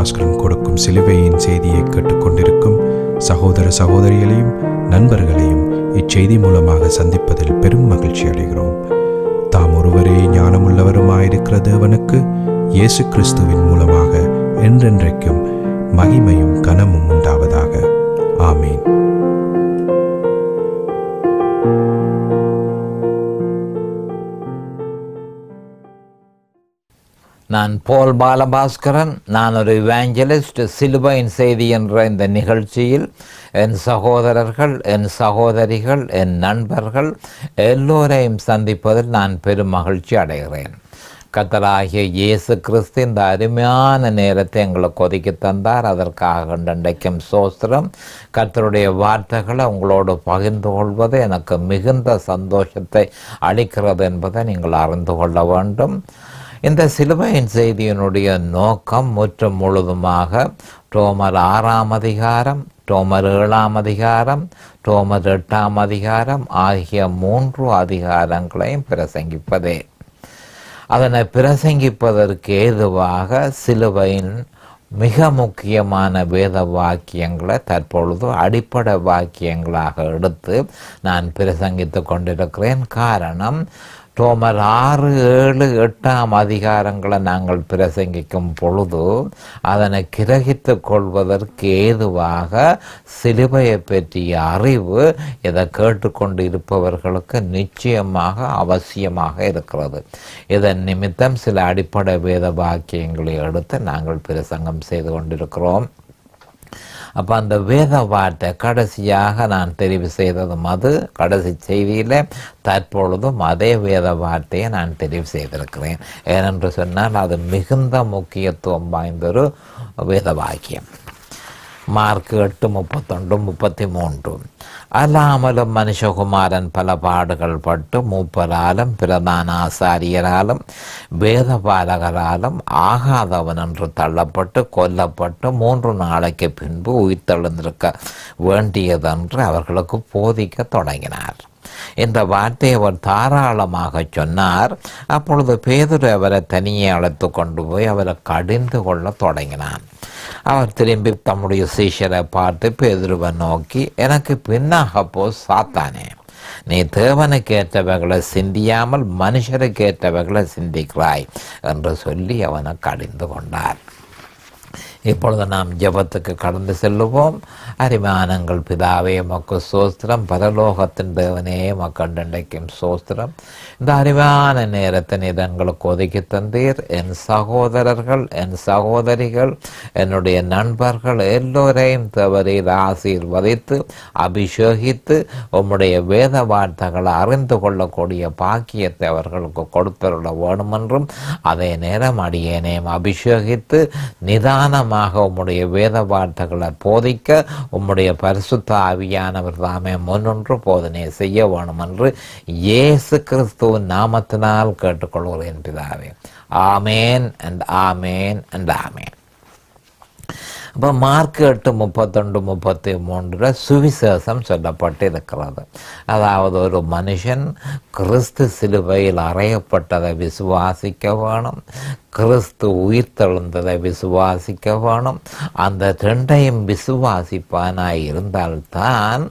பாஸ்கரன் கொடுக்கும் சிலுவையின் செய்தியை கேட்டுக்கொண்டிருக்கும் சகோதர சகோதரிகளையும் நண்பர்களையும் இச்செய்தி மூலமாக சந்திப்பதில் பெரும் மகிழ்ச்சி அடைகிறோம் தாம் ஒருவரே ஞானமுள்ளவருமாயிருக்கிற தேவனுக்கு இயேசு கிறிஸ்துவின் மூலமாக என்றென்றைக்கும் மகிமையும் கனமும் உண்டாவது நான் போல் பாலபாஸ்கரன் நான் ஒரு இவாஞ்சலிஸ்ட் சிலுவையின் செய்தி என்ற இந்த நிகழ்ச்சியில் என் சகோதரர்கள் என் சகோதரிகள் என் நண்பர்கள் எல்லோரையும் சந்திப்பதில் நான் பெரும் மகிழ்ச்சி அடைகிறேன் கத்தராகிய இயேசு கிறிஸ்து இந்த அருமையான நேரத்தை எங்களுக்கு ஒதுக்கி தந்தார் அதற்காக நன்றைக்கும் சோஸ்திரம் கத்தருடைய வார்த்தைகளை உங்களோடு பகிர்ந்து கொள்வது எனக்கு மிகுந்த சந்தோஷத்தை அளிக்கிறது என்பதை நீங்கள் அறிந்து கொள்ள வேண்டும் இந்த சிலுவையின் செய்தியினுடைய நோக்கம் முற்றும் முழுதுமாக ரோமர் ஆறாம் அதிகாரம் ரோமர் ஏழாம் அதிகாரம் ரோமர் எட்டாம் அதிகாரம் ஆகிய மூன்று அதிகாரங்களையும் பிரசங்கிப்பதே அதனை பிரசங்கிப்பதற்கு ஏதுவாக சிலுவையின் மிக முக்கியமான வேத வாக்கியங்களை தற்பொழுது அடிப்படை வாக்கியங்களாக எடுத்து நான் பிரசங்கித்து கொண்டிருக்கிறேன் காரணம் ரோமர் ஆறு ஏழு எட்டாம் அதிகாரங்களை நாங்கள் பிரசங்கிக்கும் பொழுது அதனை கிரகித்து கொள்வதற்கு ஏதுவாக சிலுவையை பற்றிய அறிவு இதை கேட்டுக்கொண்டு இருப்பவர்களுக்கு நிச்சயமாக அவசியமாக இருக்கிறது இதன் நிமித்தம் சில அடிப்படை வேத வாக்கியங்களை எடுத்து நாங்கள் பிரசங்கம் செய்து கொண்டிருக்கிறோம் அப்போ அந்த வேத வார்த்தை கடைசியாக நான் தெரிவு செய்ததும் அது கடைசி செய்தியில் தற்பொழுதும் அதே வேத வார்த்தையை நான் தெரிவு செய்திருக்கிறேன் ஏனென்று சொன்னால் அது மிகுந்த முக்கியத்துவம் வாய்ந்த ஒரு வேத வாக்கியம் எட்டு முப்பத்தொண்டு முப்பத்தி மூன்று அல்லாமலும் மனுஷகுமாரன் பல பாடுகள் பட்டு மூப்பராலும் பிரதான ஆசாரியராலும் வேதபாலகராலும் ஆகாதவன் என்று தள்ளப்பட்டு கொல்லப்பட்டு மூன்று நாளைக்கு பின்பு உயிர்த்தெழுந்திருக்க வேண்டியதென்று அவர்களுக்கு போதிக்க தொடங்கினார் இந்த வார்த்தையை அவர் தாராளமாக சொன்னார் அப்பொழுது பேதுரு அவரை தனியே அழைத்து கொண்டு போய் அவரை கடிந்து கொள்ள தொடங்கினான் அவர் திரும்பி தம்முடைய சீஷரை பார்த்து பேதுருவை நோக்கி எனக்கு பின்னாக போ சாத்தானே நீ தேவனுக்கு ஏற்றவர்களை சிந்தியாமல் மனுஷருக்கு ஏற்றவர்களை சிந்திக்கிறாய் என்று சொல்லி அவனை கடிந்து கொண்டார் இப்பொழுது நாம் ஜபத்துக்கு கடந்து செல்லுவோம் அரிமானங்கள் பிதாவே மக்கு சோஸ்திரம் பரலோகத்தின் தேவனே மக்கண்டைக்கும் சோஸ்திரம் இந்த அரிமான நேரத்தின் எங்களுக்கு ஒதுக்கி தந்தீர் என் சகோதரர்கள் என் சகோதரிகள் என்னுடைய நண்பர்கள் எல்லோரையும் தவறீர் ஆசீர்வதித்து அபிஷேகித்து உம்முடைய வேத வார்த்தைகளை அறிந்து கொள்ளக்கூடிய பாக்கியத்தை அவர்களுக்கு கொடுத்துள்ள வேணுமென்றும் அதே நேரம் அடியேனையும் அபிஷேகித்து நிதானம் தினமாக உம்முடைய வேத வார்த்தைகளை போதிக்க உம்முடைய பரிசுத்த ஆவியானவர் தாமே முன்னொன்று போதனை செய்ய வேணும் என்று இயேசு கிறிஸ்துவின் நாமத்தினால் கேட்டுக்கொள்கிறேன் பிதாவே ஆமேன் அண்ட் ஆமேன் அண்ட் ஆமேன் இப்போ மார்க் எட்டு முப்பத்தொண்டு முப்பத்தி மூன்றில் சுவிசேஷம் சொல்லப்பட்டு இருக்கிறது அதாவது ஒரு மனுஷன் கிறிஸ்து சிலுவையில் அறையப்பட்டதை விசுவாசிக்க வேணும் கிறிஸ்து உயிர்த்தெழுந்ததை விசுவாசிக்க வேணும் அந்த ரெண்டையும் விசுவாசிப்பானாய் இருந்தால்தான்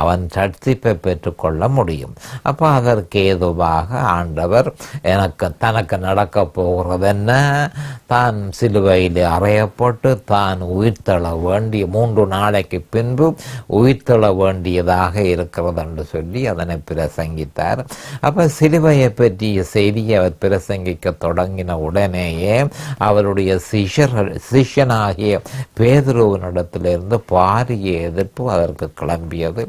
அவன் சட்சிப்பை பெற்றுக்கொள்ள முடியும் அப்போ அதற்கு ஏதுவாக ஆண்டவர் எனக்கு தனக்கு நடக்க என்ன தான் சிலுவையில் அறையப்பட்டு தான் உயிர்த்தள வேண்டிய மூன்று நாளைக்கு பின்பு உயிர்த்தள வேண்டியதாக இருக்கிறது என்று சொல்லி அதனை பிரசங்கித்தார் அப்போ சிலுவையை பற்றிய செய்தியை அவர் பிரசங்கிக்க தொடங்கின உடனே உடனேயே அவருடைய சிஷர்கள் சிஷனாகிய பேதுருவனிடத்திலிருந்து பாரிய எதிர்ப்பு அதற்கு கிளம்பியது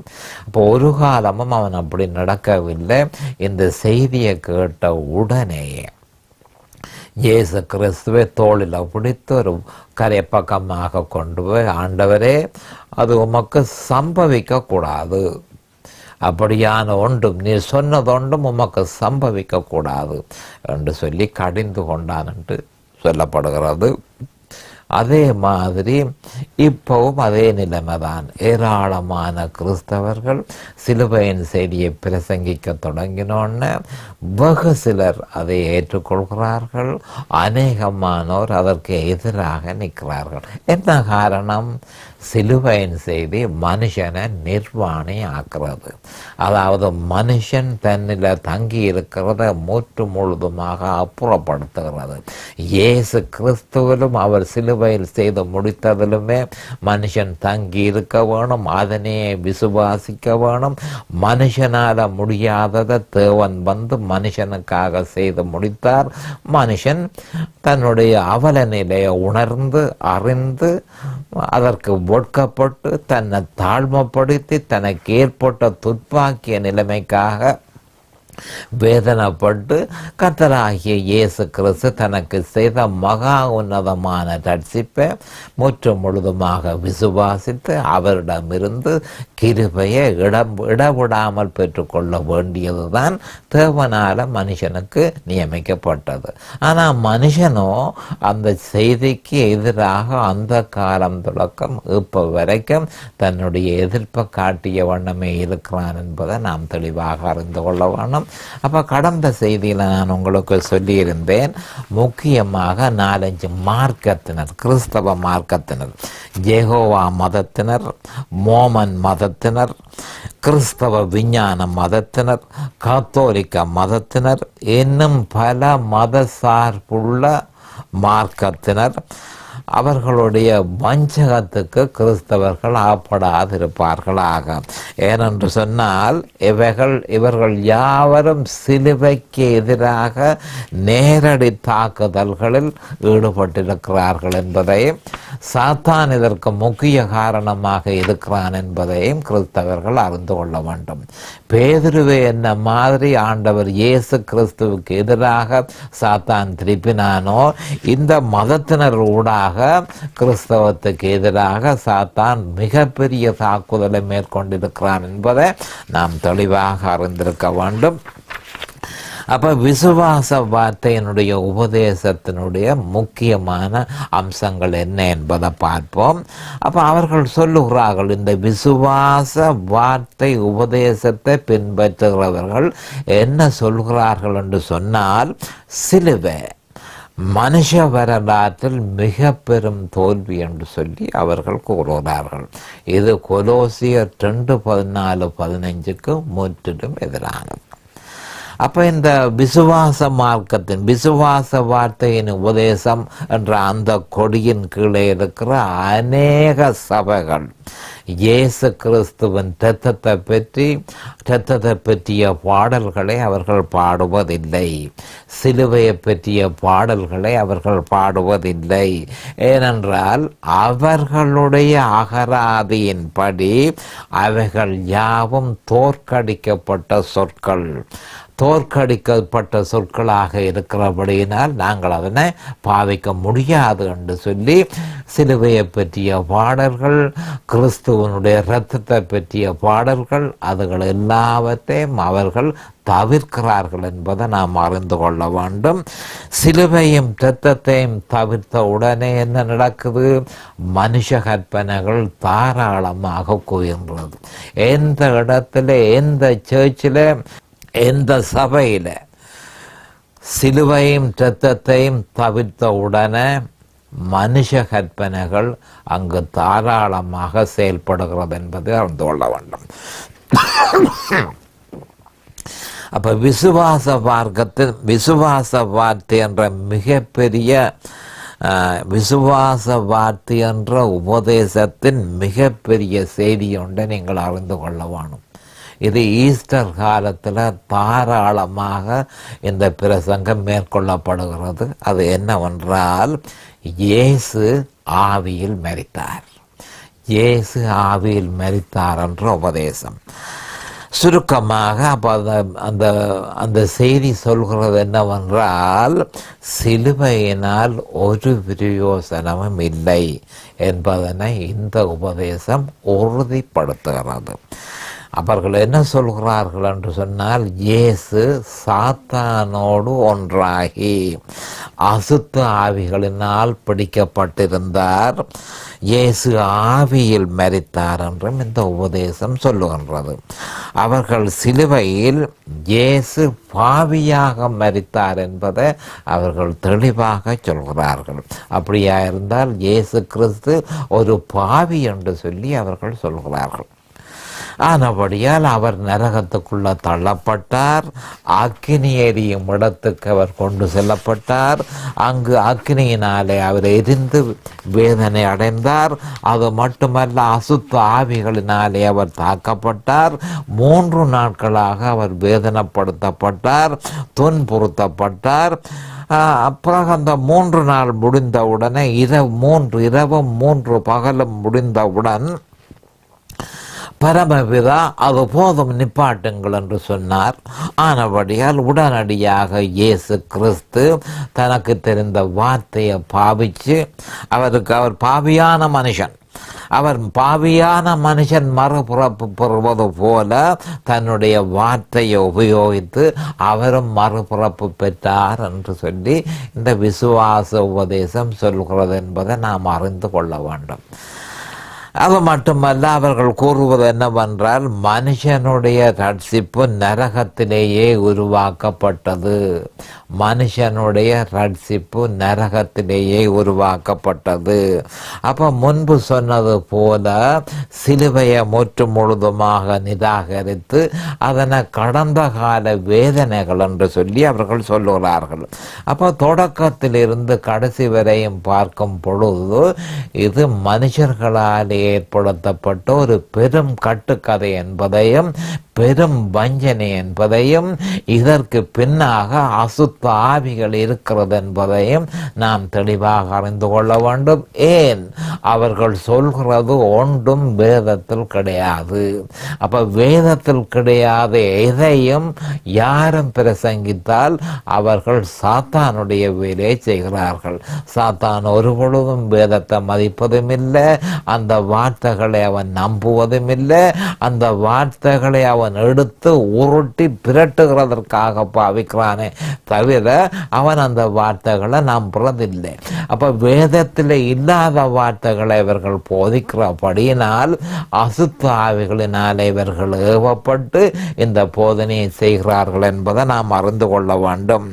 அப்போ ஒரு காலமும் அவன் அப்படி நடக்கவில்லை இந்த செய்தியை கேட்ட உடனேயே இயேசு கிறிஸ்துவை தோளில் பிடித்து ஒரு கரை பக்கமாக கொண்டு போய் ஆண்டவரே அது உமக்கு சம்பவிக்கக்கூடாது அப்படியான ஒன்றும் நீ சொன்னதொன்றும் உமக்கு சம்பவிக்க கூடாது என்று சொல்லி கடிந்து கொண்டான் என்று சொல்லப்படுகிறது அதே மாதிரி இப்பவும் அதே நிலைமைதான் ஏராளமான கிறிஸ்தவர்கள் சிலுவையின் செய்தியை பிரசங்கிக்க தொடங்கினோன்ன வெகு சிலர் அதை ஏற்றுக்கொள்கிறார்கள் அநேகமானோர் அதற்கு எதிராக நிற்கிறார்கள் என்ன காரணம் சிலுவையின் செய்து மனுஷனை நிர்வாணி ஆக்கிறது அதாவது மனுஷன் தன்னில் தங்கி இருக்கிறத மூற்று முழுதுமாக அப்புறப்படுத்துகிறது இயேசு கிறிஸ்துவிலும் அவர் சிலுவையில் செய்து முடித்ததிலுமே மனுஷன் தங்கி இருக்க வேணும் அதனையே விசுவாசிக்க வேணும் மனுஷனால் முடியாததை தேவன் வந்து மனுஷனுக்காக செய்து முடித்தார் மனுஷன் தன்னுடைய அவல நிலையை உணர்ந்து அறிந்து அதற்கு ஒடுக்கப்பட்டு தன்னை தாழ்மைப்படுத்தி தனக்கு ஏற்பட்ட துப்பாக்கிய நிலைமைக்காக வேதனைப்பட்டு கத்தராகிய இயேசு கிறிஸ்து தனக்கு செய்த மகா உன்னதமான தட்சிப்பை முற்றும் முழுதுமாக விசுவாசித்து அவரிடமிருந்து கிருபையை இடம் இடவிடாமல் பெற்றுக்கொள்ள வேண்டியதுதான் தேவனால மனுஷனுக்கு நியமிக்கப்பட்டது ஆனால் மனுஷனோ அந்த செய்திக்கு எதிராக அந்த காலம் தொடக்கம் இப்போ வரைக்கும் தன்னுடைய எதிர்ப்பை காட்டிய வண்ணமே இருக்கிறான் என்பதை நாம் தெளிவாக அறிந்து கொள்ள வேணும் அப்ப கடந்த செய்தியில நான் உங்களுக்கு சொல்லியிருந்தேன் முக்கியமாக நாலஞ்சு மார்க்கத்தினர் கிறிஸ்தவ மார்க்கத்தினர் ஜெகோவா மதத்தினர் மோமன் மதத்தினர் கிறிஸ்தவ விஞ்ஞான மதத்தினர் கத்தோலிக்க மதத்தினர் இன்னும் பல மத சார்புள்ள மார்க்கத்தினர் அவர்களுடைய வஞ்சகத்துக்கு கிறிஸ்தவர்கள் ஆப்படாது இருப்பார்களாக ஏனென்று சொன்னால் இவைகள் இவர்கள் யாவரும் சிலுவைக்கு எதிராக நேரடி தாக்குதல்களில் ஈடுபட்டிருக்கிறார்கள் என்பதையும் சாத்தான் இதற்கு முக்கிய காரணமாக இருக்கிறான் என்பதையும் கிறிஸ்தவர்கள் அறிந்து கொள்ள வேண்டும் பேதுருவே என்ன மாதிரி ஆண்டவர் இயேசு கிறிஸ்துவுக்கு எதிராக சாத்தான் திருப்பினானோ இந்த மதத்தினர் ஊடாக எதிராக கிறிஸ்தவத்துக்கு எதிராக சாத்தான் மிகப்பெரிய தாக்குதலை மேற்கொண்டிருக்கிறான் என்பதை நாம் தெளிவாக அறிந்திருக்க வேண்டும் அப்ப விசுவாச வார்த்தையினுடைய உபதேசத்தினுடைய முக்கியமான அம்சங்கள் என்ன என்பதை பார்ப்போம் அப்போ அவர்கள் சொல்லுகிறார்கள் இந்த விசுவாச வார்த்தை உபதேசத்தை பின்பற்றுகிறவர்கள் என்ன சொல்கிறார்கள் என்று சொன்னால் சிலுவை மனுஷ வரலாற்றில் மிக பெரும் தோல்வி என்று சொல்லி அவர்கள் கூறுகிறார்கள் இது கொலோசியர் ரெண்டு பதினாலு பதினஞ்சுக்கு முற்றிலும் எதிரானது அப்போ இந்த விசுவாச மார்க்கத்தின் விசுவாச வார்த்தையின் உபதேசம் என்ற அந்த கொடியின் கீழே இருக்கிற அநேக சபைகள் இயேசு கிறிஸ்துவின் தத்தத்தை பற்றி தத்தத்தை பற்றிய பாடல்களை அவர்கள் பாடுவதில்லை சிலுவையை பற்றிய பாடல்களை அவர்கள் பாடுவதில்லை ஏனென்றால் அவர்களுடைய அகராதியின்படி அவைகள் யாவும் தோற்கடிக்கப்பட்ட சொற்கள் தோற்கடிக்கப்பட்ட சொற்களாக இருக்கிறபடியினால் நாங்கள் அதனை பாவிக்க முடியாது என்று சொல்லி சிலுவையை பற்றிய பாடல்கள் கிறிஸ்துவனுடைய இரத்தத்தை பற்றிய பாடல்கள் அதுகள் எல்லாவற்றையும் அவர்கள் தவிர்க்கிறார்கள் என்பதை நாம் அறிந்து கொள்ள வேண்டும் சிலுவையும் தத்தத்தையும் தவிர்த்த உடனே என்ன நடக்குது மனுஷ கற்பனைகள் தாராளமாக குவின்றது எந்த இடத்துல எந்த சேர்ச்சில் எந்த சபையில் சிலுவையும் இரத்தத்தையும் தவிர்த்த உடனே மனுஷ கற்பனைகள் அங்கு தாராளமாக செயல்படுகிறது என்பதை அறிந்து கொள்ள வேண்டும் அப்ப விசுவாச மார்க்கத்தின் விசுவாச வார்த்தை என்ற மிகப்பெரிய விசுவாச வார்த்தை என்ற உபதேசத்தின் மிகப்பெரிய செய்தி ஒன்றை நீங்கள் அறிந்து கொள்ள வேணும் இது ஈஸ்டர் காலத்தில் தாராளமாக இந்த பிரசங்கம் மேற்கொள்ளப்படுகிறது அது என்னவென்றால் இயேசு ஆவியில் மறித்தார் இயேசு ஆவியில் மறித்தார் என்ற உபதேசம் சுருக்கமாக அப்போ அந்த அந்த அந்த செய்தி சொல்கிறது என்னவென்றால் சிலுவையினால் ஒரு பிரயோசனமும் இல்லை என்பதனை இந்த உபதேசம் உறுதிப்படுத்துகிறது அவர்கள் என்ன சொல்கிறார்கள் என்று சொன்னால் இயேசு சாத்தானோடு ஒன்றாகி அசுத்த ஆவிகளினால் பிடிக்கப்பட்டிருந்தார் இயேசு ஆவியில் மறித்தார் என்றும் இந்த உபதேசம் சொல்லுகின்றது அவர்கள் சிலுவையில் இயேசு பாவியாக மறித்தார் என்பதை அவர்கள் தெளிவாக சொல்கிறார்கள் அப்படியா இருந்தால் இயேசு கிறிஸ்து ஒரு பாவி என்று சொல்லி அவர்கள் சொல்கிறார்கள் ஆனபடியால் அவர் நரகத்துக்குள்ள தள்ளப்பட்டார் அக்கினி எரியும் இடத்துக்கு அவர் கொண்டு செல்லப்பட்டார் அங்கு அக்னியினாலே அவர் எரிந்து வேதனை அடைந்தார் அது மட்டுமல்ல அசுத்த ஆவிகளினாலே அவர் தாக்கப்பட்டார் மூன்று நாட்களாக அவர் வேதனைப்படுத்தப்பட்டார் துன்புறுத்தப்பட்டார் அப்புறம் அந்த மூன்று நாள் முடிந்தவுடனே இரவு மூன்று இரவும் மூன்று பகலும் முடிந்தவுடன் பரமபிதா அது போதும் நிப்பாட்டுங்கள் என்று சொன்னார் ஆனபடியால் உடனடியாக இயேசு கிறிஸ்து தனக்கு தெரிந்த வார்த்தையை பாவிச்சு அவருக்கு அவர் பாவியான மனுஷன் அவர் பாவியான மனுஷன் மறுபிறப்பு பெறுவது போல தன்னுடைய வார்த்தையை உபயோகித்து அவரும் மறுபிறப்பு பெற்றார் என்று சொல்லி இந்த விசுவாச உபதேசம் சொல்கிறது என்பதை நாம் அறிந்து கொள்ள வேண்டும் அது மட்டுமல்ல அவர்கள் கூறுவது என்னவென்றால் மனுஷனுடைய ரட்சிப்பு நரகத்திலேயே உருவாக்கப்பட்டது மனுஷனுடைய ரட்சிப்பு நரகத்திலேயே உருவாக்கப்பட்டது அப்போ முன்பு சொன்னது போல சிலுவையை முற்று முழுதுமாக நிராகரித்து அதனை கடந்த கால வேதனைகள் என்று சொல்லி அவர்கள் சொல்லுகிறார்கள் அப்போ தொடக்கத்திலிருந்து கடைசி வரையும் பார்க்கும் பொழுது இது மனுஷர்களாலே ஏற்படுத்தப்பட்ட ஒரு பெரும் கட்டுக்கதை என்பதையும் பெரும் வஞ்சனை என்பதையும் இதற்கு பின்னாக அசுத்த ஆவிகள் இருக்கிறது என்பதையும் நாம் தெளிவாக அறிந்து கொள்ள வேண்டும் ஏன் அவர்கள் சொல்கிறது ஒன்றும் வேதத்தில் கிடையாது அப்ப வேதத்தில் கிடையாத எதையும் யாரும் பிரசங்கித்தால் அவர்கள் சாத்தானுடைய வேலை செய்கிறார்கள் சாத்தான் ஒரு பொழுதும் வேதத்தை மதிப்பதும் இல்லை அந்த வார்த்தைகளை அவன் நம்புவதும் இல்லை அந்த வார்த்தைகளை அவன் அவன் எடுத்து உருட்டி பிரட்டுகிறதற்காக பாவிக்கிறானே தவிர அவன் அந்த வார்த்தைகளை நம்புறதில்லை அப்போ வேதத்தில் இல்லாத வார்த்தைகளை இவர்கள் போதிக்கிறபடியினால் அசுத்த ஆவிகளினால் இவர்கள் ஏவப்பட்டு இந்த போதனையை செய்கிறார்கள் என்பதை நாம் அறிந்து கொள்ள வேண்டும்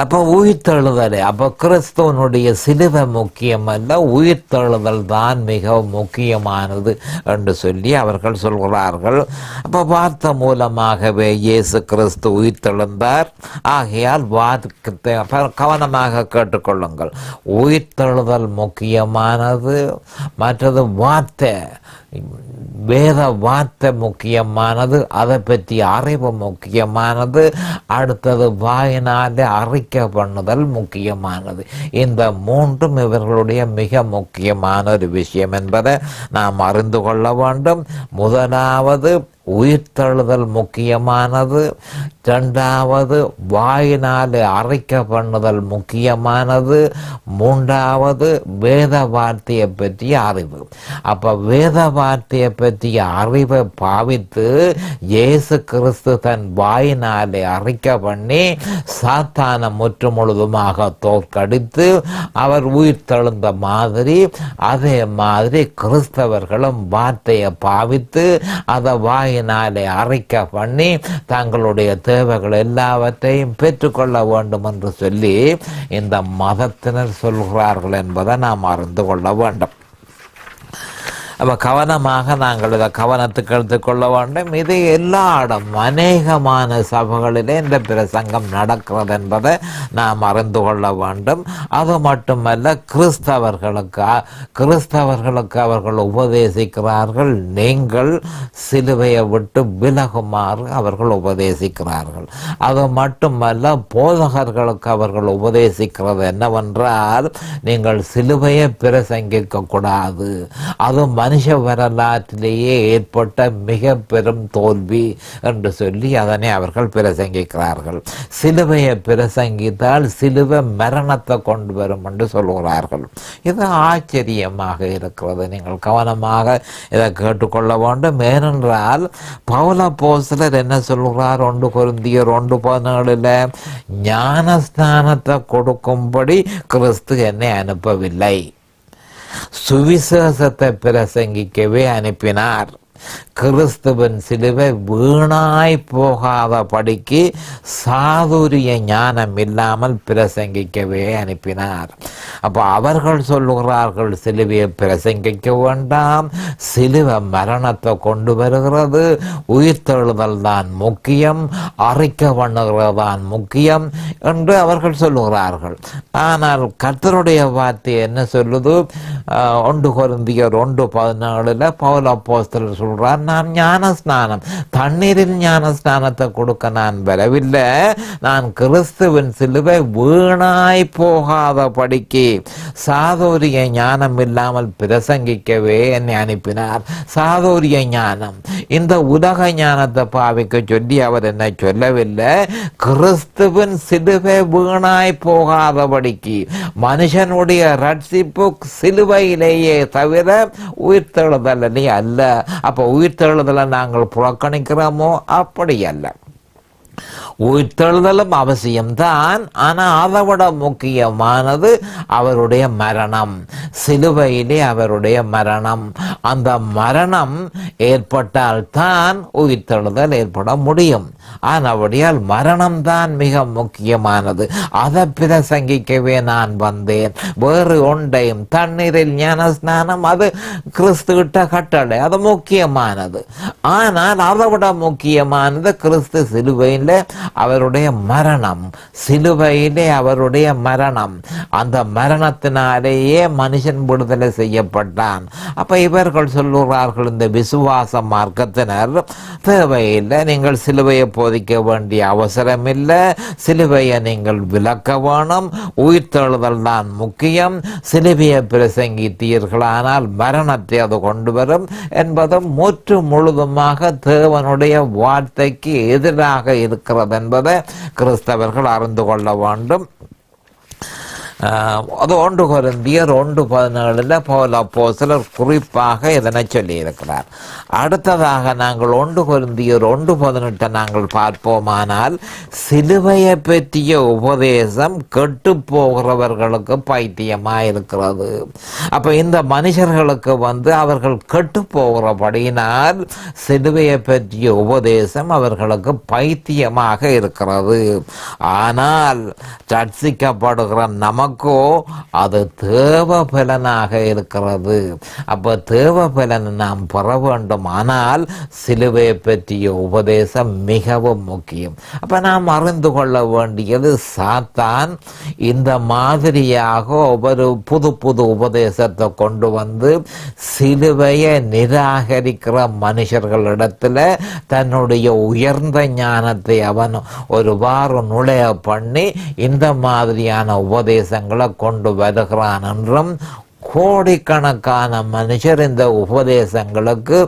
அப்போ உயிர்த்தெழுதல் அப்போ கிறிஸ்துவனுடைய சிலுவை முக்கியமல்ல உயிர்த்தெழுதல் தான் மிகவும் முக்கியமானது என்று சொல்லி அவர்கள் சொல்கிறார்கள் அப்போ வார்த்தை மூலமாகவே இயேசு கிறிஸ்து உயிர்த்தெழுந்தார் ஆகையால் வார்த்தை கவனமாக கேட்டுக்கொள்ளுங்கள் உயிர்த்தெழுதல் முக்கியமானது மற்றது வார்த்தை வேத வார்த்தை முக்கியமானது அதை பற்றி அறிவு முக்கியமானது அடுத்தது வாயினாலே அறிக்கை பண்ணுதல் முக்கியமானது இந்த மூன்றும் இவர்களுடைய மிக முக்கியமான ஒரு விஷயம் என்பதை நாம் அறிந்து கொள்ள வேண்டும் முதலாவது உயிர்த்தழுதல் முக்கியமானது ரெண்டாவது வாயினால் அரைக்க பண்ணுதல் முக்கியமானது மூன்றாவது வேத வார்த்தையை பற்றிய அறிவு அப்போ வேத வார்த்தையை பற்றிய அறிவை பாவித்து இயேசு கிறிஸ்து தன் வாயினாலே அரைக்க பண்ணி சாத்தான முற்று முழுதுமாக தோற்கடித்து அவர் உயிர்த்தெழுந்த மாதிரி அதே மாதிரி கிறிஸ்தவர்களும் வார்த்தையை பாவித்து அதை வாய் வாயினாலே அரைக்க பண்ணி தங்களுடைய தேவைகள் எல்லாவற்றையும் பெற்றுக்கொள்ள வேண்டும் என்று சொல்லி இந்த மதத்தினர் சொல்கிறார்கள் என்பதை நாம் அறிந்து கொள்ள வேண்டும் அப்போ கவனமாக நாங்கள் இதை கவனத்துக்கு எடுத்துக்கொள்ள வேண்டும் இது எல்லாடம் அநேகமான சபைகளிலே இந்த பிரசங்கம் நடக்கிறது என்பதை நாம் அறிந்து கொள்ள வேண்டும் அது மட்டுமல்ல கிறிஸ்தவர்களுக்கு கிறிஸ்தவர்களுக்கு அவர்கள் உபதேசிக்கிறார்கள் நீங்கள் சிலுவையை விட்டு விலகுமாறு அவர்கள் உபதேசிக்கிறார்கள் அது மட்டுமல்ல போதகர்களுக்கு அவர்கள் உபதேசிக்கிறது என்னவென்றால் நீங்கள் சிலுவையை பிரசங்கிக்க கூடாது அது மனுஷ வரலாற்றிலேயே ஏற்பட்ட மிக பெரும் தோல்வி என்று சொல்லி அதனை அவர்கள் பிரசங்கிக்கிறார்கள் சிலுவையை பிரசங்கித்தால் சிலுவை மரணத்தை கொண்டு வரும் என்று சொல்கிறார்கள் இது ஆச்சரியமாக இருக்கிறது நீங்கள் கவனமாக இதை கேட்டுக்கொள்ள வேண்டும் ஏனென்றால் பவுல போசலர் என்ன சொல்கிறார் ஒன்று குருந்தியர் ஒன்று பதினேழுல ஞானஸ்தானத்தை கொடுக்கும்படி கிறிஸ்து என்னை அனுப்பவில்லை சுவிசேசத்தை பிரசங்கிக்கவே அனுப்பினார் கிறிஸ்துவின் சிலுவை வீணாய் போகாத படிக்கு சாதுரிய ஞானம் இல்லாமல் பிரசங்கிக்கவே அனுப்பினார் அப்போ அவர்கள் சொல்லுகிறார்கள் சிலுவையை பிரசங்கிக்க வேண்டாம் சிலுவை மரணத்தை கொண்டு வருகிறது உயிர்த்தெழுதல் தான் முக்கியம் அரைக்க தான் முக்கியம் என்று அவர்கள் சொல்லுகிறார்கள் ஆனால் கர்த்தருடைய வார்த்தை என்ன சொல்லுது ஒன்று குருந்தியர் ஒன்று பதினாலுல பவுல போஸ்தல் சொல்கிறார் நான் ஞானஸ்நானம் தண்ணீரில் ஞானஸ்நானத்தை கொடுக்க நான் வரவில்லை நான் கிறிஸ்துவின் சிலுவை வீணாய் போகாத പഠിക്ക് சாதோரிய ஞானம் இல்லாமல் பிரசங்கிக்கவே என்னை அனுப்பினார் சாதோரிய ஞானம் இந்த உலக ஞானத்தை பாவிக்க சொல்லி அவர் என்னை சொல்லவில்லை கிறிஸ்துவின் சிலுவை வீணாய் போகாத போகாதபடிக்கு மனுஷனுடைய ரட்சிப்பு சிலுவையிலேயே தவிர உயிர்த்தெழுதல் அல்ல அப்ப உயிர் தள்ளுதலை நாங்கள் புறக்கணிக்கிறோமோ அப்படியல்ல உயிர்த்தெழுதலும் அவசியம்தான் ஆனால் அதை விட முக்கியமானது அவருடைய மரணம் சிலுவையிலே அவருடைய மரணம் அந்த மரணம் ஏற்பட்டால்தான் உயிர்த்தெழுதல் ஏற்பட முடியும் ஆனபடியால் மரணம்தான் மிக முக்கியமானது அதை பிரசங்கிக்கவே நான் வந்தேன் வேறு ஒன்றையும் தண்ணீரில் ஞான ஸ்நானம் அது கிறிஸ்துகிட்ட கட்டளை அது முக்கியமானது ஆனால் அதை விட முக்கியமானது கிறிஸ்து சிலுவையில் மட்டுமல்ல அவருடைய மரணம் சிலுவையிலே அவருடைய மரணம் அந்த மரணத்தினாலேயே மனுஷன் விடுதலை செய்யப்பட்டான் அப்ப இவர்கள் சொல்லுகிறார்கள் இந்த விசுவாச மார்க்கத்தினர் தேவையில்லை நீங்கள் சிலுவையை போதிக்க வேண்டிய அவசரம் இல்லை சிலுவையை நீங்கள் விளக்க வேணும் உயிர்த்தெழுதல் தான் முக்கியம் சிலுவையை பிரசங்கித்தீர்களானால் மரணத்தை அது கொண்டு வரும் என்பதும் முற்று முழுதுமாக தேவனுடைய வார்த்தைக்கு எதிராக இருக்கும் இருக்கிறது என்பதை கிறிஸ்தவர்கள் அறிந்து கொள்ள வேண்டும் அது ஒன்று குருந்தியர் ஒன்று பதினேழில் போல அப்போ சிலர் குறிப்பாக இதனை சொல்லியிருக்கிறார் அடுத்ததாக நாங்கள் ஒன்று குருந்தியர் ஒன்று பதினெட்டை நாங்கள் பார்ப்போமானால் சிலுவையை பற்றிய உபதேசம் கெட்டு போகிறவர்களுக்கு பைத்தியமாக இருக்கிறது அப்போ இந்த மனுஷர்களுக்கு வந்து அவர்கள் கெட்டு போகிறபடியினால் சிலுவையை பற்றிய உபதேசம் அவர்களுக்கு பைத்தியமாக இருக்கிறது ஆனால் ரட்சிக்கப்படுகிற நமக்கு நமக்கோ அது தேவ பலனாக இருக்கிறது அப்ப தேவ பலன் நாம் பெற வேண்டும் ஆனால் சிலுவையை பற்றிய உபதேசம் மிகவும் முக்கியம் அப்ப நாம் அறிந்து கொள்ள வேண்டியது சாத்தான் இந்த மாதிரியாக ஒரு புது புது உபதேசத்தை கொண்டு வந்து சிலுவையை நிராகரிக்கிற மனுஷர்களிடத்துல தன்னுடைய உயர்ந்த ஞானத்தை அவன் ஒருவாறு நுழைய பண்ணி இந்த மாதிரியான உபதேசம் உபதேசங்களை கொண்டு வருகிறான் என்றும் கோடிக்கணக்கான மனுஷர் இந்த உபதேசங்களுக்கு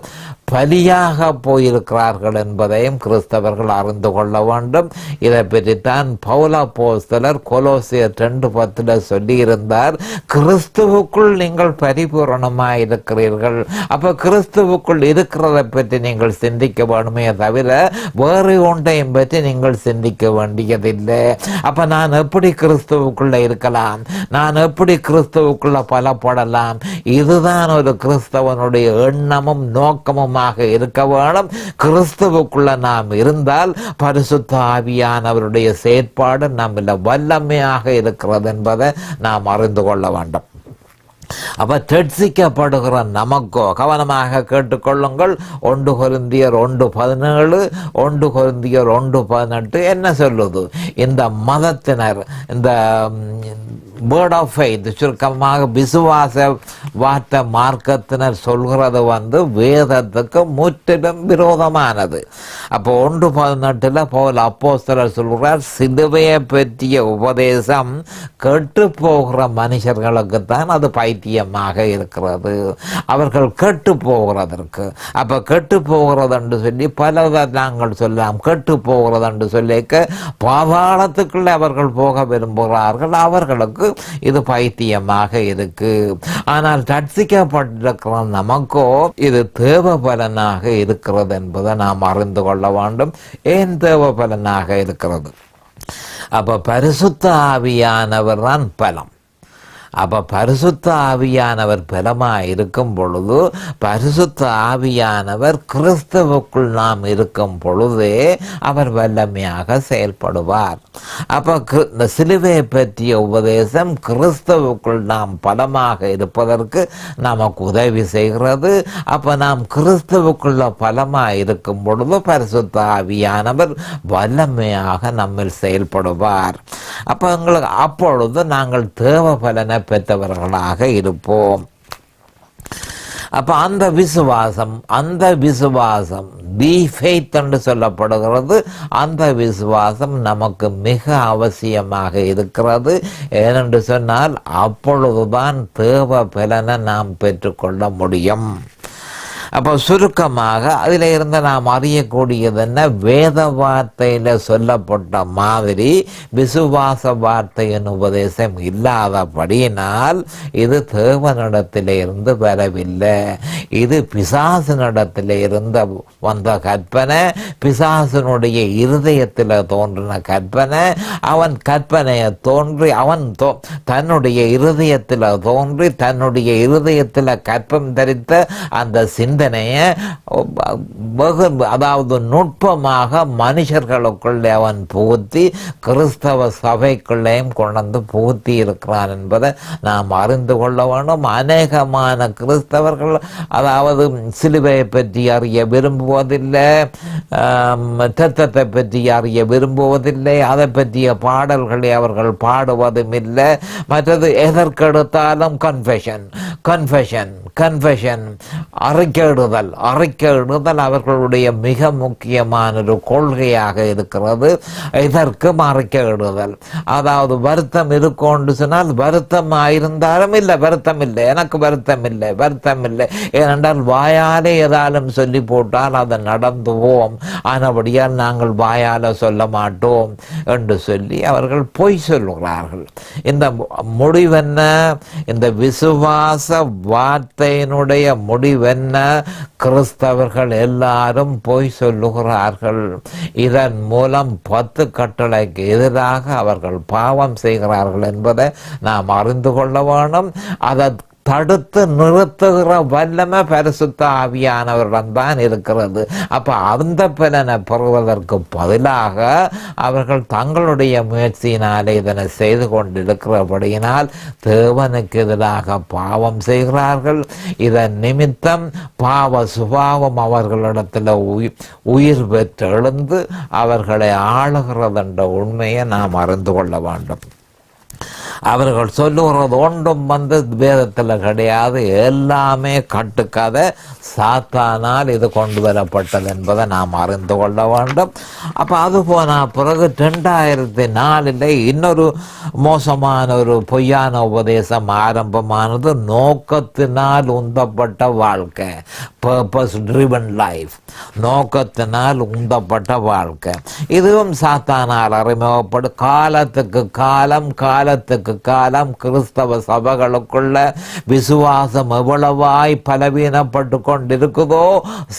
பலியாக போயிருக்கிறார்கள் என்பதையும் கிறிஸ்தவர்கள் அறிந்து கொள்ள வேண்டும் இதை பற்றித்தான் பௌலா போஸ்தலர் கொலோசிய ரெண்டு பத்தில் சொல்லியிருந்தார் கிறிஸ்துவுக்குள் நீங்கள் பரிபூரணமாக இருக்கிறீர்கள் அப்போ கிறிஸ்துவுக்குள் இருக்கிறதை பற்றி நீங்கள் சிந்திக்க வேணுமே தவிர வேறு ஒன்றையும் பற்றி நீங்கள் சிந்திக்க வேண்டியதில்லை அப்போ நான் எப்படி கிறிஸ்துவுக்குள்ளே இருக்கலாம் நான் எப்படி கிறிஸ்துவுக்குள்ளே பலப்படலாம் இதுதான் ஒரு கிறிஸ்தவனுடைய எண்ணமும் நோக்கமும் விசுவாசமாக இருக்க வேணும் கிறிஸ்துவுக்குள்ள நாம் இருந்தால் பரிசுத்த ஆவியானவருடைய செயற்பாடு நம்ம வல்லமையாக இருக்கிறது என்பதை நாம் அறிந்து கொள்ள வேண்டும் அப்ப தட்சிக்கப்படுகிற நமக்கோ கவனமாக கேட்டுக்கொள்ளுங்கள் ஒன்று கொருந்தியர் ஒன்று பதினேழு ஒன்று கொருந்தியர் ஒன்று பதினெட்டு என்ன சொல்லுது இந்த மதத்தினர் இந்த வேர்ட் ஆஃப் ஃபெய்த் சுருக்கமாக விசுவாச வார்த்தை மார்க்கத்தினர் சொல்கிறது வந்து வேதத்துக்கு முற்றிலும் விரோதமானது அப்போ ஒன்று பதினெட்டில் போல் சிலர் சொல்கிறார் சிலுவையை பற்றிய உபதேசம் கெட்டு போகிற மனுஷர்களுக்கு தான் அது பைத்தியமாக இருக்கிறது அவர்கள் கெட்டு போகிறதற்கு அப்போ கெட்டு போகிறது என்று சொல்லி பலதை நாங்கள் சொல்லலாம் கெட்டு போகிறது என்று சொல்லிக்க பாதாளத்துக்குள்ளே அவர்கள் போக விரும்புகிறார்கள் அவர்களுக்கு இது பைத்தியமாக இருக்கு ஆனால் தட்சிக்கப்பட்டிருக்கிற நமக்கோ இது தேவ பலனாக இருக்கிறது என்பதை நாம் அறிந்து கொள்ள வேண்டும் ஏன் தேவ பலனாக இருக்கிறது அப்ப பரிசுத்த ஆவியானவர் தான் பலம் அப்போ பரிசுத்த ஆவியானவர் பலமாக இருக்கும் பொழுது பரிசுத்த ஆவியானவர் கிறிஸ்துவுக்குள் நாம் இருக்கும் பொழுதே அவர் வல்லமையாக செயல்படுவார் அப்போ இந்த சிலுவையை பற்றிய உபதேசம் கிறிஸ்துவுக்குள் நாம் பலமாக இருப்பதற்கு நமக்கு உதவி செய்கிறது அப்போ நாம் கிறிஸ்துவுக்குள்ள பலமாக இருக்கும் பொழுது பரிசுத்த ஆவியானவர் வல்லமையாக நம்மில் செயல்படுவார் அப்போ எங்களுக்கு அப்பொழுது நாங்கள் தேவபலனை பெற்றவர்களாக இருப்போம் அப்போ அந்த விசுவாசம் அந்த விசுவாசம் தி ஃபெய்த் என்று சொல்லப்படுகிறது அந்த விசுவாசம் நமக்கு மிக அவசியமாக இருக்கிறது ஏனென்று சொன்னால் அப்பொழுதுதான் தேவ பலனை நாம் பெற்றுக்கொள்ள முடியும் அப்போ சுருக்கமாக அதில் இருந்து நாம் அறியக்கூடியது என்ன வேத வார்த்தையில் சொல்லப்பட்ட மாதிரி விசுவாச வார்த்தையின் உபதேசம் இல்லாதபடியினால் இது தேவனிடத்தில் இருந்து வரவில்லை இது பிசாசினிடத்தில் இருந்த வந்த கற்பனை பிசாசினுடைய இருதயத்தில் தோன்றின கற்பனை அவன் கற்பனையை தோன்றி அவன் தோ தன்னுடைய இருதயத்தில் தோன்றி தன்னுடைய இருதயத்தில் கற்பம் தரித்த அந்த சிந்த சிந்தனையை அதாவது நுட்பமாக மனுஷர்களுக்குள்ளே அவன் புகுத்தி கிறிஸ்தவ சபைக்குள்ளேயும் கொண்டு புகுத்தி இருக்கிறான் என்பதை நாம் அறிந்து கொள்ள வேண்டும் அநேகமான கிறிஸ்தவர்கள் அதாவது சிலுவையை பற்றி அறிய விரும்புவதில்லை தத்தத்தை பற்றி அறிய விரும்புவதில்லை அதை பற்றிய பாடல்களை அவர்கள் பாடுவதும் இல்லை மற்றது எதற்கெடுத்தாலும் கன்ஃபெஷன் கன்ஃபெஷன் கன்ஃபெஷன் அறிக்கை தேடுதல் அறிக்கையிடுதல் அவர்களுடைய மிக முக்கியமான ஒரு கொள்கையாக இருக்கிறது இதற்கும் அறிக்கையிடுதல் அதாவது வருத்தம் இருக்கோண்டு சொன்னால் வருத்தம் இருந்தாலும் இல்லை வருத்தம் இல்லை எனக்கு வருத்தம் இல்லை வருத்தம் இல்லை ஏனென்றால் வாயாலே ஏதாலும் சொல்லி போட்டால் அதை நடந்துவோம் ஆனபடியால் நாங்கள் வாயால் சொல்ல மாட்டோம் என்று சொல்லி அவர்கள் பொய் சொல்லுகிறார்கள் இந்த முடிவென்ன இந்த விசுவாச வார்த்தையினுடைய முடிவென்ன கிறிஸ்தவர்கள் எல்லாரும் பொய் சொல்லுகிறார்கள் இதன் மூலம் பத்து கட்டளைக்கு எதிராக அவர்கள் பாவம் செய்கிறார்கள் என்பதை நாம் அறிந்து கொள்ள வேணும் அதற்கு தடுத்து நிறுத்துகிற வல்லமை பரிசுத்த ஆவியானவரிடம் தான் இருக்கிறது அப்போ அந்த பலனை பெறுவதற்கு பதிலாக அவர்கள் தங்களுடைய முயற்சியினாலே இதனை செய்து கொண்டிருக்கிறபடியினால் தேவனுக்கு எதிராக பாவம் செய்கிறார்கள் இதன் நிமித்தம் பாவ சுபாவம் அவர்களிடத்தில் உயிர் உயிர் பெற்றெழுந்து அவர்களை ஆளுகிறதென்ற உண்மையை நாம் அறிந்து கொள்ள வேண்டும் அவர்கள் சொல்லுகிறது ஒன்றும் வந்து வேதத்தில் கிடையாது எல்லாமே கட்டுக்காத சாத்தானால் இது கொண்டு வரப்பட்டது என்பதை நாம் அறிந்து கொள்ள வேண்டும் அப்போ அது போனால் பிறகு ரெண்டாயிரத்தி நாலில் இன்னொரு மோசமான ஒரு பொய்யான உபதேசம் ஆரம்பமானது நோக்கத்தினால் உந்தப்பட்ட வாழ்க்கை பர்பஸ் ட்ரிவன் லைஃப் நோக்கத்தினால் உந்தப்பட்ட வாழ்க்கை இதுவும் சாத்தானால் அறிமுகப்படும் காலத்துக்கு காலம் கால காலத்துக்கு காலம் கிறிஸ்தவ சபைகளுக்குள்ள விசுவாசம் எவ்வளவாய் பலவீனப்பட்டு கொண்டிருக்குதோ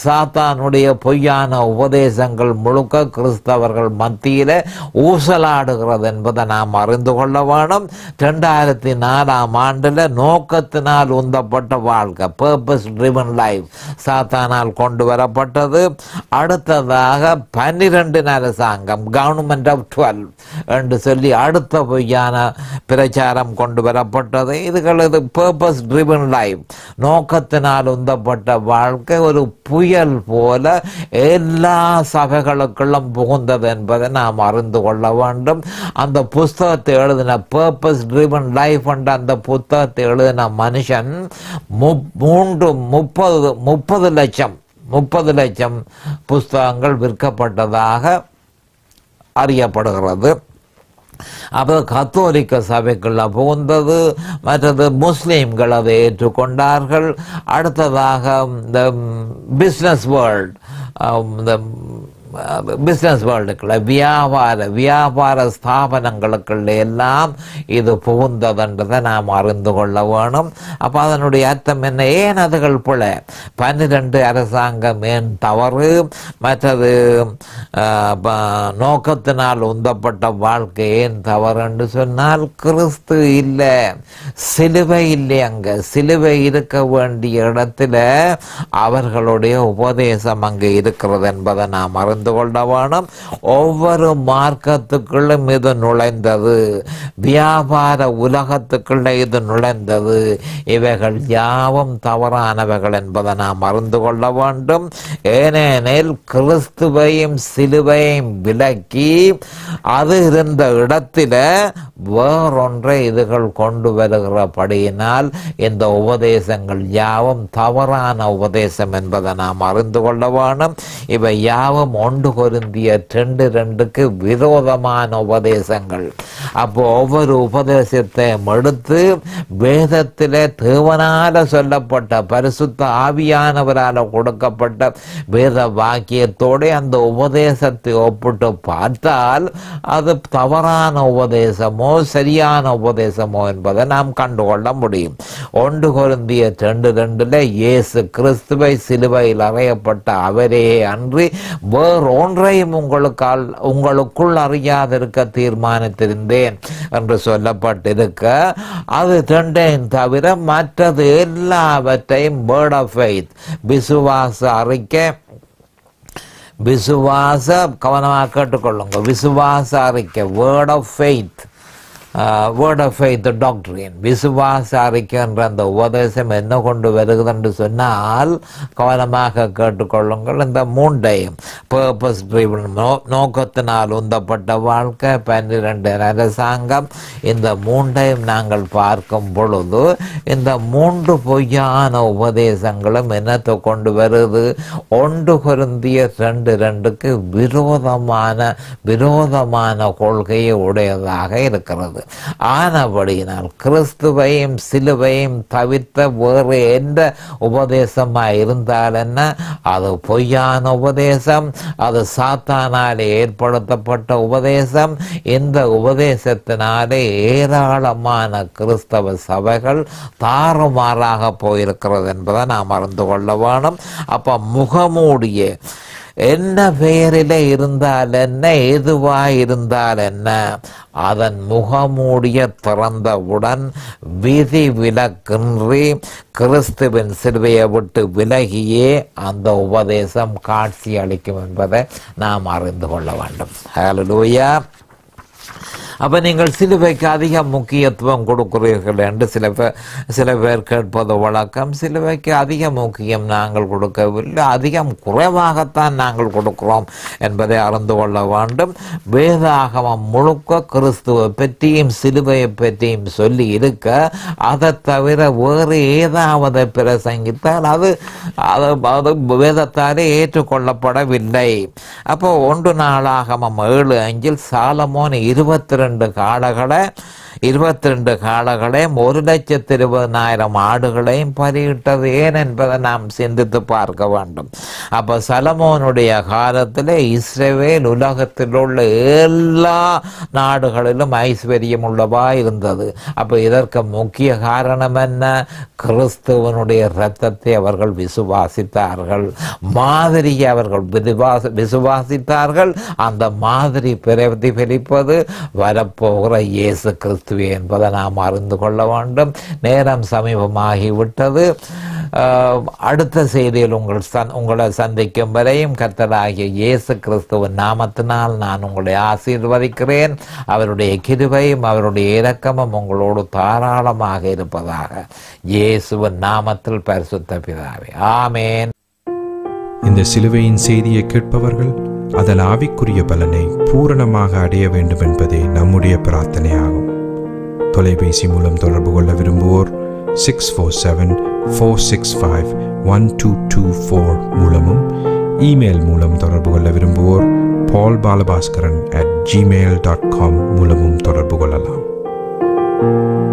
சாத்தானுடைய பொய்யான உபதேசங்கள் முழுக்க கிறிஸ்தவர்கள் மத்தியில ஊசலாடுகிறது என்பதை நாம் அறிந்து கொள்ள வேணும் ரெண்டாயிரத்தி நாலாம் ஆண்டுல நோக்கத்தினால் உந்தப்பட்ட வாழ்க்கை பர்பஸ் ட்ரிவன் லைஃப் சாத்தானால் கொண்டு வரப்பட்டது அடுத்ததாக பன்னிரெண்டு அரசாங்கம் கவர்மெண்ட் ஆஃப் டுவெல் என்று சொல்லி அடுத்த பொய்யான பிரச்சாரம் கொண்டு வரப்பட்டது இதுகளது பர்பஸ் ட்ரிவன் லைஃப் நோக்கத்தினால் உந்தப்பட்ட வாழ்க்கை ஒரு புயல் போல எல்லா சபைகளுக்குள்ளும் புகுந்தது என்பதை நாம் அறிந்து கொள்ள வேண்டும் அந்த புஸ்தகத்தை எழுதின பர்பஸ் ட்ரிவன் லைஃப் என்ற அந்த புத்தகத்தை எழுதின மனுஷன் மூன்று முப்பது முப்பது லட்சம் முப்பது லட்சம் புஸ்தகங்கள் விற்கப்பட்டதாக அறியப்படுகிறது அப்போ கத்தோலிக்க சபைக்குள்ள புகுந்தது மற்றது முஸ்லீம்கள் அதை ஏற்றுக்கொண்டார்கள் அடுத்ததாக இந்த பிஸ்னஸ் வேர்ல்ட் இந்த பிஸ்னஸ் வேர்ல்டுக்குள்ள வியாபார வியாபார ஸ்தாபனங்களுக்குள்ள எல்லாம் இது புகுந்ததுன்றதை நாம் அறிந்து கொள்ள வேணும் அப்போ அதனுடைய அர்த்தம் என்ன ஏன் அதுகள் போல பன்னிரெண்டு அரசாங்கம் ஏன் தவறு மற்றது நோக்கத்தினால் உந்தப்பட்ட வாழ்க்கை ஏன் தவறு என்று சொன்னால் கிறிஸ்து இல்லை சிலுவை இல்லை அங்கே சிலுவை இருக்க வேண்டிய இடத்துல அவர்களுடைய உபதேசம் அங்கே இருக்கிறது என்பதை நாம் அறிந்து அறிந்து கொள்ள வேணும் ஒவ்வொரு மார்க்கத்துக்குள்ளும் இது நுழைந்தது வியாபார உலகத்துக்குள்ளே இது நுழைந்தது இவைகள் யாவும் தவறானவைகள் என்பதை நாம் அறிந்து கொள்ள வேண்டும் ஏனெனில் கிறிஸ்துவையும் சிலுவையும் விலக்கி அது இருந்த இடத்தில வேறொன்றை இதுகள் கொண்டு வருகிறபடியினால் இந்த உபதேசங்கள் யாவும் தவறான உபதேசம் என்பதை நாம் அறிந்து கொள்ள வேணும் இவை யாவும் ஒன்று பொருந்திய ரெண்டு ரெண்டுக்கு விரோதமான உபதேசங்கள் அப்போ ஒவ்வொரு உபதேசத்தை எடுத்து வேதத்தில் தேவனால சொல்லப்பட்ட பரிசுத்த ஆவியானவரால் கொடுக்கப்பட்ட வேத வாக்கியத்தோடு அந்த உபதேசத்தை ஒப்பிட்டு பார்த்தால் அது தவறான உபதேசமோ சரியான உபதேசமோ என்பதை நாம் கண்டுகொள்ள முடியும் ஒன்று பொருந்திய ரெண்டு ரெண்டுல இயேசு கிறிஸ்துவை சிலுவையில் அறையப்பட்ட அவரே அன்றி வேறு அவர் ஒன்றையும் உங்களுக்கால் உங்களுக்குள் அறியாதிருக்க தீர்மானித்திருந்தேன் என்று சொல்லப்பட்டிருக்க அது தண்டேன் தவிர மற்றது எல்லாவற்றையும் பேர்ட் ஆஃப் ஃபெய்த் விசுவாச அறிக்கை விசுவாச கவனமாக கேட்டுக்கொள்ளுங்க விசுவாச அறிக்கை word of faith word of faith டாக்டரின் விசுவாச அறிக்கைன்ற அந்த உபதேசம் என்ன கொண்டு வருகுதுன்னு சொன்னால் கவனமாக கேட்டுக்கொள்ளுங்கள் இந்த மூண்டையும் பர்பஸ் ட்ரீவன் நோ நோக்கத்தினால் உந்தப்பட்ட வாழ்க்கை பன்னிரெண்டு அரசாங்கம் இந்த மூண்டையும் நாங்கள் பார்க்கும் பொழுது இந்த மூன்று பொய்யான உபதேசங்களும் என்னத்தை கொண்டு வருது ஒன்று குருந்திய ரெண்டு ரெண்டுக்கு விரோதமான விரோதமான கொள்கையை உடையதாக இருக்கிறது இருக்கிறது ஆனபடியினால் கிறிஸ்துவையும் சிலுவையும் தவிர்த்த வேறு எந்த உபதேசமாக இருந்தால் என்ன அது பொய்யான உபதேசம் அது சாத்தானாலே ஏற்படுத்தப்பட்ட உபதேசம் இந்த உபதேசத்தினாலே ஏராளமான கிறிஸ்தவ சபைகள் தாறுமாறாக போயிருக்கிறது என்பதை நாம் அறிந்து கொள்ள வேணும் அப்போ முகமூடியே என்ன பெயரில் இருந்தால் என்ன எதுவாக இருந்தால் என்ன அதன் முகமூடிய திறந்தவுடன் விதி விலக்கின்றி கிறிஸ்துவின் சிலுவையை விட்டு விலகியே அந்த உபதேசம் காட்சி அளிக்கும் என்பதை நாம் அறிந்து கொள்ள வேண்டும் ஹலோ அப்போ நீங்கள் சிலுவைக்கு அதிக முக்கியத்துவம் கொடுக்குறீர்கள் என்று சில பேர் சில பேர் கேட்பது வழக்கம் சிலுவைக்கு அதிக முக்கியம் நாங்கள் கொடுக்கவில்லை அதிகம் குறைவாகத்தான் நாங்கள் கொடுக்குறோம் என்பதை அறிந்து கொள்ள வேண்டும் வேதாகமம் முழுக்க கிறிஸ்துவை பற்றியும் சிலுவையை பற்றியும் சொல்லி இருக்க அதை தவிர வேறு ஏதாவது பிரசங்கித்தால் அது அது அது வேதத்தாலே ஏற்றுக்கொள்ளப்படவில்லை அப்போ ஒன்று நாளாகமம் ஏழு அஞ்சில் சாலமோன் இருபத்தி ரெண்டு கண்டு காடகட இருபத்தி ரெண்டு காளைகளையும் ஒரு லட்சத்தி இருபதனாயிரம் ஆடுகளையும் பலியிட்டது ஏன் என்பதை நாம் சிந்தித்து பார்க்க வேண்டும் அப்போ சலமோனுடைய காலத்தில் இஸ்ரேவேல் உலகத்தில் உள்ள எல்லா நாடுகளிலும் ஐஸ்வர்யம் உள்ளவா இருந்தது அப்போ இதற்கு முக்கிய காரணம் என்ன கிறிஸ்துவனுடைய இரத்தத்தை அவர்கள் விசுவாசித்தார்கள் மாதிரியை அவர்கள் விசுவாசித்தார்கள் அந்த மாதிரி பிரதிபலிப்பது வரப்போகிற இயேசு கிறிஸ்து கிறிஸ்துவே என்பதை நாம் அறிந்து கொள்ள வேண்டும் நேரம் சமீபமாகிவிட்டது அடுத்த செய்தியில் உங்கள் சந் உங்களை சந்திக்கும் வரையும் கர்த்தராகிய இயேசு கிறிஸ்துவின் நாமத்தினால் நான் உங்களை ஆசீர்வதிக்கிறேன் அவருடைய கிருபையும் அவருடைய இரக்கமும் உங்களோடு தாராளமாக இருப்பதாக இயேசுவின் நாமத்தில் பரிசுத்த பிதாவே ஆமேன் இந்த சிலுவையின் செய்தியை கேட்பவர்கள் அதன் ஆவிக்குரிய பலனை பூரணமாக அடைய வேண்டும் என்பதே நம்முடைய பிரார்த்தனையாகும் தொலைபேசி மூலம் தொடர்பு கொள்ள விரும்புவோர் six four seven four six five one two two four மூலமும் இமெயில் மூலம் தொடர்பு கொள்ள விரும்புவோர் Paul Balabaskaran at Gmail dot com மூலமும் தொடர்பு கொள்ளலாம்